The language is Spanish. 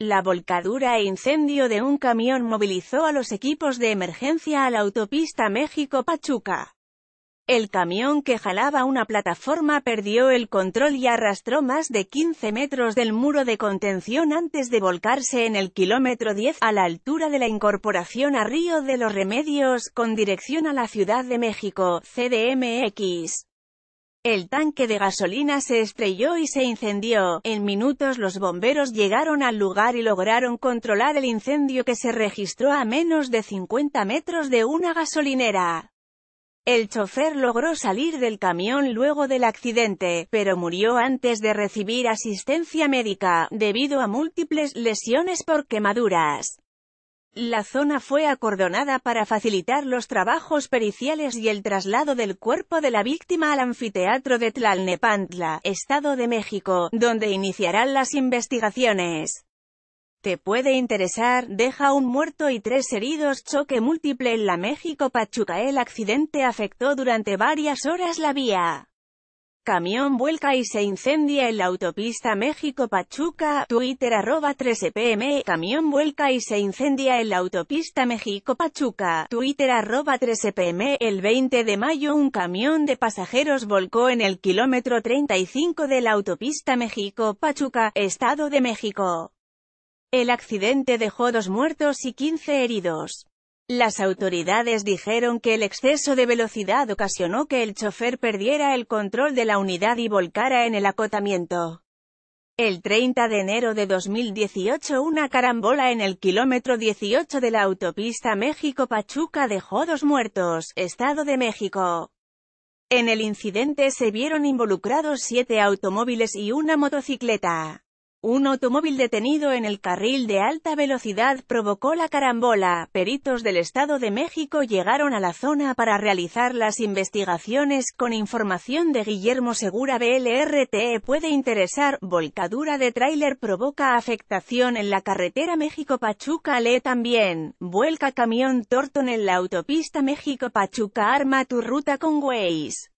La volcadura e incendio de un camión movilizó a los equipos de emergencia a la autopista México-Pachuca. El camión que jalaba una plataforma perdió el control y arrastró más de 15 metros del muro de contención antes de volcarse en el kilómetro 10 a la altura de la incorporación a Río de los Remedios con dirección a la Ciudad de México, CDMX. El tanque de gasolina se estrelló y se incendió. En minutos los bomberos llegaron al lugar y lograron controlar el incendio que se registró a menos de 50 metros de una gasolinera. El chofer logró salir del camión luego del accidente, pero murió antes de recibir asistencia médica, debido a múltiples lesiones por quemaduras. La zona fue acordonada para facilitar los trabajos periciales y el traslado del cuerpo de la víctima al anfiteatro de Tlalnepantla, Estado de México, donde iniciarán las investigaciones. Te puede interesar, deja un muerto y tres heridos choque múltiple en la México-Pachuca El accidente afectó durante varias horas la vía Camión vuelca y se incendia en la autopista México-Pachuca, Twitter arroba 13pm, camión vuelca y se incendia en la autopista México-Pachuca, Twitter arroba 13pm, el 20 de mayo un camión de pasajeros volcó en el kilómetro 35 de la autopista México-Pachuca, Estado de México. El accidente dejó dos muertos y 15 heridos. Las autoridades dijeron que el exceso de velocidad ocasionó que el chofer perdiera el control de la unidad y volcara en el acotamiento. El 30 de enero de 2018 una carambola en el kilómetro 18 de la autopista México-Pachuca dejó dos muertos, Estado de México. En el incidente se vieron involucrados siete automóviles y una motocicleta. Un automóvil detenido en el carril de alta velocidad provocó la carambola. Peritos del Estado de México llegaron a la zona para realizar las investigaciones con información de Guillermo Segura BLRTE puede interesar. Volcadura de tráiler provoca afectación en la carretera México-Pachuca Le también. Vuelca camión Torton en la autopista México-Pachuca arma tu ruta con Waze.